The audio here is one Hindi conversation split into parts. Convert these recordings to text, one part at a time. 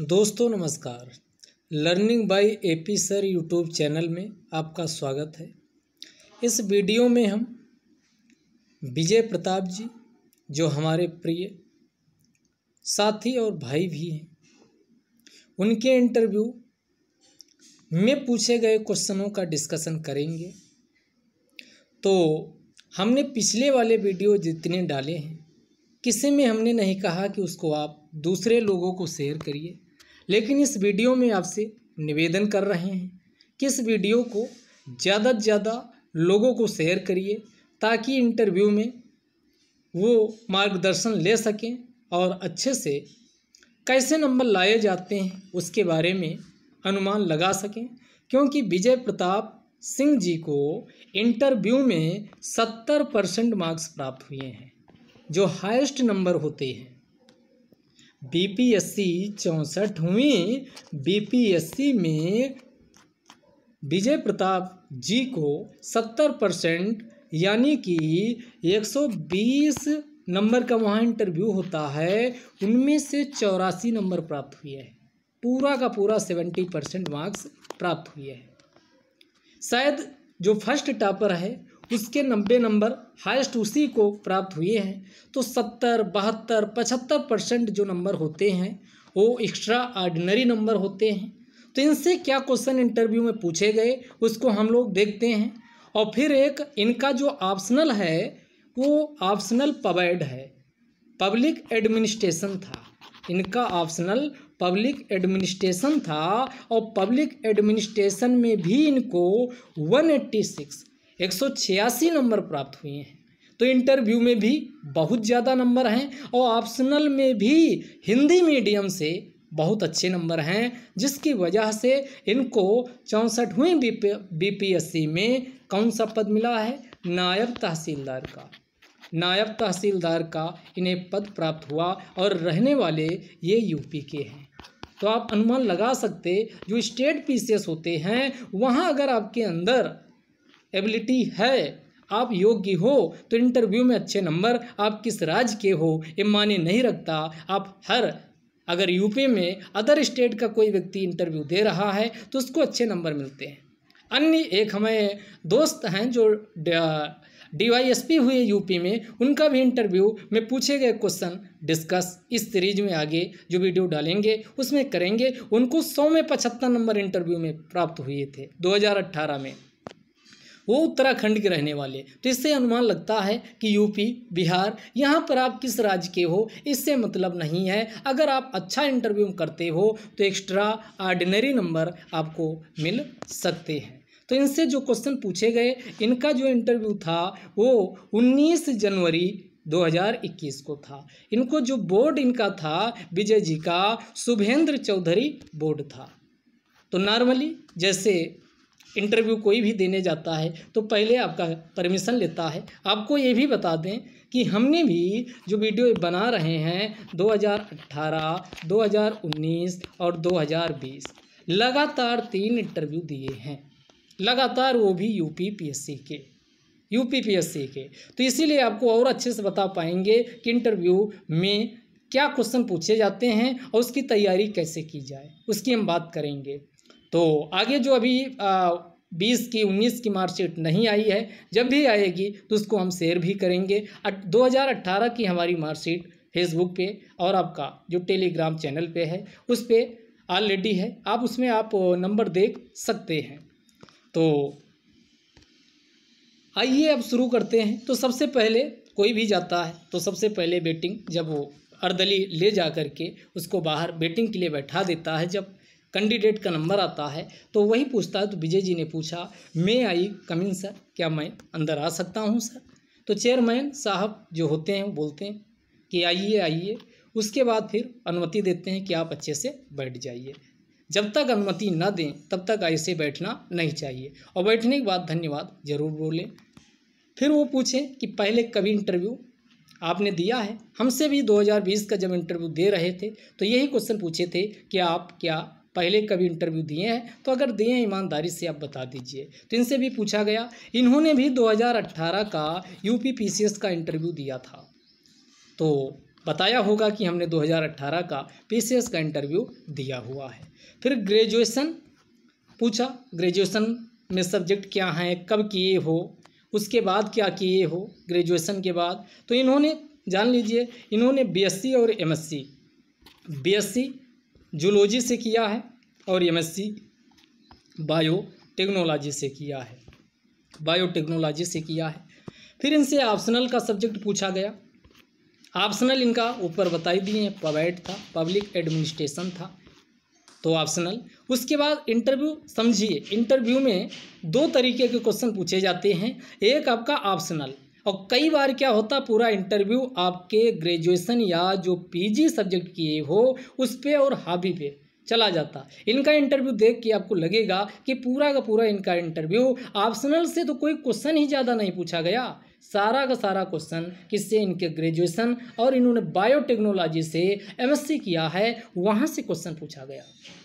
दोस्तों नमस्कार learning by AP sir YouTube channel में आपका स्वागत है इस वीडियो में हम विजय प्रताप जी जो हमारे प्रिय साथी और भाई भी हैं उनके इंटरव्यू में पूछे गए क्वेश्चनों का डिस्कशन करेंगे तो हमने पिछले वाले वीडियो जितने डाले हैं किसी में हमने नहीं कहा कि उसको आप दूसरे लोगों को शेयर करिए लेकिन इस वीडियो में आपसे निवेदन कर रहे हैं कि इस वीडियो को ज़्यादा से ज़्यादा लोगों को शेयर करिए ताकि इंटरव्यू में वो मार्गदर्शन ले सकें और अच्छे से कैसे नंबर लाए जाते हैं उसके बारे में अनुमान लगा सकें क्योंकि विजय प्रताप सिंह जी को इंटरव्यू में सत्तर परसेंट मार्क्स प्राप्त हुए हैं जो हाईएस्ट नंबर होते हैं बीपीएससी चौंसठवीं बीपीएससी में विजय प्रताप जी को सत्तर परसेंट यानी कि एक सौ बीस नंबर का वहाँ इंटरव्यू होता है उनमें से चौरासी नंबर प्राप्त हुए हैं पूरा का पूरा सेवेंटी परसेंट मार्क्स प्राप्त हुए हैं शायद जो फर्स्ट टॉपर है उसके नब्बे नंबर हाईएस्ट उसी को प्राप्त हुए हैं तो सत्तर बहत्तर पचहत्तर परसेंट जो नंबर होते हैं वो एक्स्ट्रा आर्डिनरी नंबर होते हैं तो इनसे क्या क्वेश्चन इंटरव्यू में पूछे गए उसको हम लोग देखते हैं और फिर एक इनका जो ऑप्शनल है वो ऑप्शनल पवैड है पब्लिक एडमिनिस्ट्रेशन था इनका ऑप्शनल पब्लिक एडमिनिस्ट्रेशन था और पब्लिक एडमिनिस्ट्रेशन में भी इनको 186 एक नंबर प्राप्त हुए हैं तो इंटरव्यू में भी बहुत ज़्यादा नंबर हैं और ऑप्शनल में भी हिंदी मीडियम से बहुत अच्छे नंबर हैं जिसकी वजह से इनको चौंसठवीं बीपीएससी में कौन सा पद मिला है नायब तहसीलदार का नायब तहसीलदार का इन्हें पद प्राप्त हुआ और रहने वाले ये यूपी के हैं तो आप अनुमान लगा सकते जो स्टेट पीसीएस होते हैं वहाँ अगर आपके अंदर एबिलिटी है आप योग्य हो तो इंटरव्यू में अच्छे नंबर आप किस राज्य के हो ये माने नहीं रखता आप हर अगर यूपी में अदर स्टेट का कोई व्यक्ति इंटरव्यू दे रहा है तो उसको अच्छे नंबर मिलते हैं अन्य एक हमें दोस्त हैं जो डी वाई एस पी हुए यूपी में उनका भी इंटरव्यू में पूछे गए क्वेश्चन डिस्कस इस सीरीज में आगे जो वीडियो डालेंगे उसमें करेंगे उनको सौ में पचहत्तर नंबर इंटरव्यू में प्राप्त हुए थे 2018 में वो उत्तराखंड के रहने वाले तो इससे अनुमान लगता है कि यूपी बिहार यहाँ पर आप किस राज्य के हो इससे मतलब नहीं है अगर आप अच्छा इंटरव्यू करते हो तो एक्स्ट्रा आर्डिनरी नंबर आपको मिल सकते हैं तो इनसे जो क्वेश्चन पूछे गए इनका जो इंटरव्यू था वो 19 जनवरी 2021 को था इनको जो बोर्ड इनका था विजय जी का शुभेंद्र चौधरी बोर्ड था तो नॉर्मली जैसे इंटरव्यू कोई भी देने जाता है तो पहले आपका परमिशन लेता है आपको ये भी बता दें कि हमने भी जो वीडियो बना रहे हैं 2018, 2019 और 2020 लगातार तीन इंटरव्यू दिए हैं लगातार वो भी यू पी के यू पी के तो इसीलिए आपको और अच्छे से बता पाएंगे कि इंटरव्यू में क्या क्वेश्चन पूछे जाते हैं और उसकी तैयारी कैसे की जाए उसकी हम बात करेंगे तो आगे जो अभी बीस की उन्नीस की मार्कशीट नहीं आई है जब भी आएगी तो उसको हम शेयर भी करेंगे दो हज़ार अट्ठारह की हमारी मार्कशीट फेसबुक पे और आपका जो टेलीग्राम चैनल पे है उस पर ऑलरेडी है आप उसमें आप नंबर देख सकते हैं तो आइए अब शुरू करते हैं तो सबसे पहले कोई भी जाता है तो सबसे पहले बेटिंग जब वो अर्दली ले जा कर के उसको बाहर बेटिंग के लिए बैठा देता है जब कैंडिडेट का नंबर आता है तो वही पूछता है तो विजय जी ने पूछा मैं आई कमिन सर क्या मैं अंदर आ सकता हूँ सर तो चेयरमैन साहब जो होते हैं बोलते हैं कि आइए आइए उसके बाद फिर अनुमति देते हैं कि आप अच्छे से बैठ जाइए जब तक अनुमति न दें तब तक ऐसे बैठना नहीं चाहिए और बैठने के बाद धन्यवाद ज़रूर बोलें फिर वो पूछें कि पहले कभी इंटरव्यू आपने दिया है हमसे भी 2020 का जब इंटरव्यू दे रहे थे तो यही क्वेश्चन पूछे थे कि आप क्या पहले कभी इंटरव्यू दिए हैं तो अगर दिए हैं ईमानदारी से आप बता दीजिए तो इनसे भी पूछा गया इन्होंने भी 2018 का यूपी पीसीएस का इंटरव्यू दिया था तो बताया होगा कि हमने 2018 का पीसीएस का इंटरव्यू दिया हुआ है फिर ग्रेजुएसन पूछा ग्रेजुएसन में सब्जेक्ट क्या हैं कब किए हो उसके बाद क्या किए हो ग्रेजुएसन के बाद तो इन्होंने जान लीजिए इन्होंने बी और एस बीएससी जूलॉजी से किया है और एमएससी बायोटेक्नोलॉजी से किया है बायोटेक्नोलॉजी से किया है फिर इनसे ऑप्शनल का सब्जेक्ट पूछा गया ऑप्शनल इनका ऊपर बताई दिए हैं पवैट था पब्लिक एडमिनिस्ट्रेशन था तो ऑप्शनल उसके बाद इंटरव्यू समझिए इंटरव्यू में दो तरीके के क्वेश्चन पूछे जाते हैं एक आपका ऑप्शनल और कई बार क्या होता पूरा इंटरव्यू आपके ग्रेजुएशन या जो पीजी सब्जेक्ट किए हो उस पर और हाबी पे चला जाता इनका इंटरव्यू देख के आपको लगेगा कि पूरा का पूरा इनका इंटरव्यू ऑप्शनल से तो कोई क्वेश्चन ही ज़्यादा नहीं पूछा गया सारा का सारा क्वेश्चन किससे इनके ग्रेजुएशन और इन्होंने बायोटेक्नोलॉजी से एमएससी किया है वहाँ से क्वेश्चन पूछा गया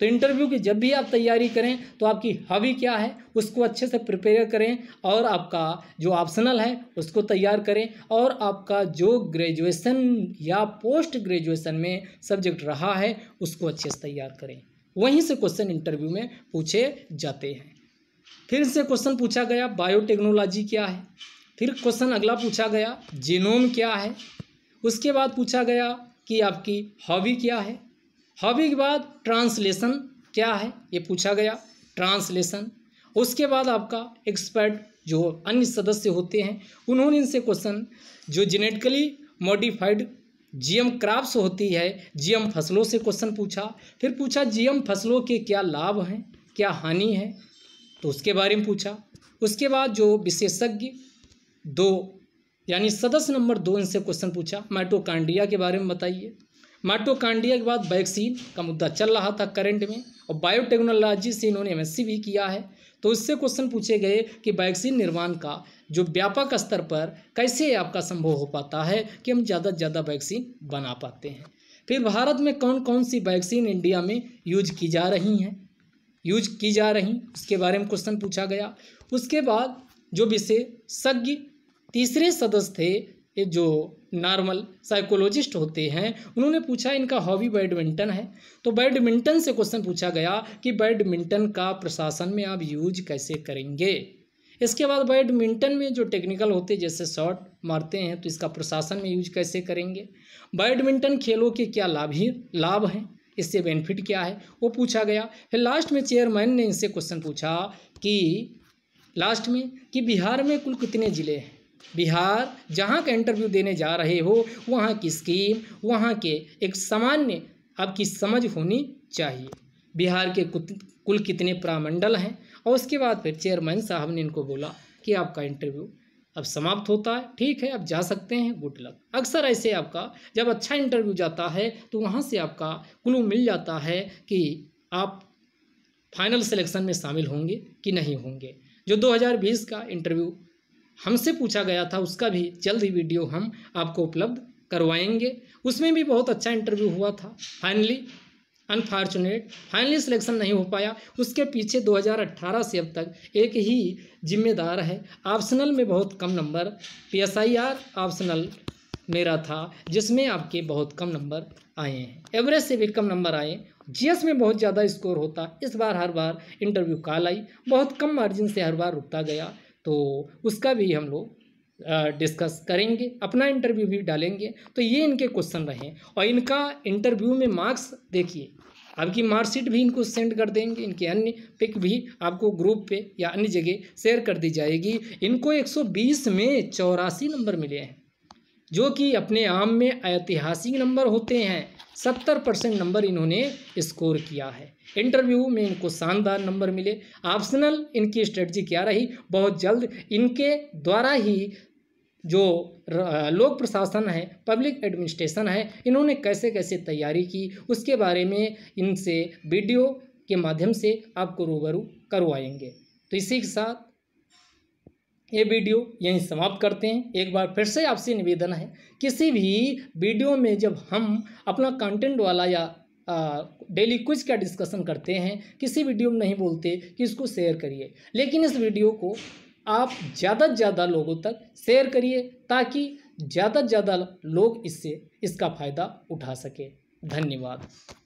तो इंटरव्यू की जब भी आप तैयारी करें तो आपकी हबी क्या है उसको अच्छे से प्रिपेयर करें और आपका जो ऑप्शनल है उसको तैयार करें और आपका जो ग्रेजुएसन या पोस्ट ग्रेजुएसन में सब्जेक्ट रहा है उसको अच्छे से तैयार करें वहीं से क्वेश्चन इंटरव्यू में पूछे जाते हैं फिर से क्वेश्चन पूछा गया बायोटेक्नोलॉजी क्या है फिर क्वेश्चन अगला पूछा गया जीनोम क्या है उसके बाद पूछा गया कि आपकी हॉबी क्या है हॉबी के बाद ट्रांसलेशन क्या है ये पूछा गया ट्रांसलेशन उसके बाद आपका एक्सपर्ट जो अन्य सदस्य होते हैं उन्होंने इनसे क्वेश्चन जो जेनेटिकली मॉडिफाइड जीएम क्रॉप्स होती है जीएम फसलों से क्वेश्चन पूछा फिर पूछा जीएम फसलों के क्या लाभ हैं क्या हानि है तो उसके बारे में पूछा उसके बाद जो विशेषज्ञ दो यानी सदस्य नंबर दो इनसे क्वेश्चन पूछा माइटोकांडिया के बारे में बताइए माइटोकांडिया के बाद वैक्सीन का मुद्दा चल रहा था करंट में और बायोटेक्नोलॉजी से इन्होंने एमएससी भी किया है तो इससे क्वेश्चन पूछे गए कि वैक्सीन निर्माण का जो व्यापक स्तर पर कैसे आपका संभव हो पाता है कि हम ज़्यादा से ज़्यादा वैक्सीन बना पाते हैं फिर भारत में कौन कौन सी वैक्सीन इंडिया में यूज की जा रही हैं यूज की जा रही उसके बारे में क्वेश्चन पूछा गया उसके बाद जो विशेषज्ञ तीसरे सदस्य थे ये जो नॉर्मल साइकोलॉजिस्ट होते हैं उन्होंने पूछा इनका हॉबी बैडमिंटन है तो बैडमिंटन से क्वेश्चन पूछा गया कि बैडमिंटन का प्रशासन में आप यूज कैसे करेंगे इसके बाद बैडमिंटन में जो टेक्निकल होते जैसे शॉट मारते हैं तो इसका प्रशासन में यूज कैसे करेंगे बैडमिंटन खेलों के क्या लाभ ही लाभ हैं इससे बेनिफिट क्या है वो पूछा गया फिर लास्ट में चेयरमैन ने इनसे क्वेश्चन पूछा कि लास्ट में कि बिहार में कुल कितने ज़िले हैं बिहार जहाँ का इंटरव्यू देने जा रहे हो वहाँ की स्कीम वहाँ के एक सामान्य आपकी समझ होनी चाहिए बिहार के कुल कितने प्रामंडल हैं और उसके बाद फिर चेयरमैन साहब ने इनको बोला कि आपका इंटरव्यू अब समाप्त होता है ठीक है अब जा सकते हैं गुड लक अक्सर ऐसे आपका जब अच्छा इंटरव्यू जाता है तो वहाँ से आपका क्लू मिल जाता है कि आप फाइनल सिलेक्शन में शामिल होंगे कि नहीं होंगे जो 2020 का इंटरव्यू हमसे पूछा गया था उसका भी जल्द ही वीडियो हम आपको उपलब्ध करवाएंगे उसमें भी बहुत अच्छा इंटरव्यू हुआ था फाइनली अनफॉर्चुनेट फाइनली सिलेक्शन नहीं हो पाया उसके पीछे 2018 से अब तक एक ही जिम्मेदार है ऑप्शनल में बहुत कम नंबर पीएसआईआर ऑप्शनल मेरा था जिसमें आपके बहुत कम नंबर आए हैं एवरेज से भी कम नंबर आए जीएस में बहुत ज़्यादा स्कोर होता इस बार हर बार इंटरव्यू काल आई बहुत कम मार्जिन से हर बार रुकता गया तो उसका भी हम लोग डिस्कस करेंगे अपना इंटरव्यू भी डालेंगे तो ये इनके क्वेश्चन रहे और इनका इंटरव्यू में मार्क्स देखिए आपकी मार्कशीट भी इनको सेंड कर देंगे इनके अन्य पिक भी आपको ग्रुप पे या अन्य जगह शेयर कर दी जाएगी इनको 120 में चौरासी नंबर मिले हैं जो कि अपने आम में ऐतिहासिक नंबर होते हैं सत्तर परसेंट नंबर इन्होंने स्कोर किया है इंटरव्यू में इनको शानदार नंबर मिले ऑप्शनल इनकी स्ट्रेटजी क्या रही बहुत जल्द इनके द्वारा ही जो लोक प्रशासन है पब्लिक एडमिनिस्ट्रेशन है इन्होंने कैसे कैसे तैयारी की उसके बारे में इनसे वीडियो के माध्यम से आपको रूबरू करवाएंगे तो इसी के साथ ये वीडियो यहीं समाप्त करते हैं एक बार फिर से आपसे निवेदन है किसी भी वीडियो में जब हम अपना कंटेंट वाला या डेली क्विज का डिस्कशन करते हैं किसी वीडियो में नहीं बोलते कि इसको शेयर करिए लेकिन इस वीडियो को आप ज़्यादा से ज़्यादा लोगों तक शेयर करिए ताकि ज़्यादा से ज़्यादा लोग इससे इसका फ़ायदा उठा सके धन्यवाद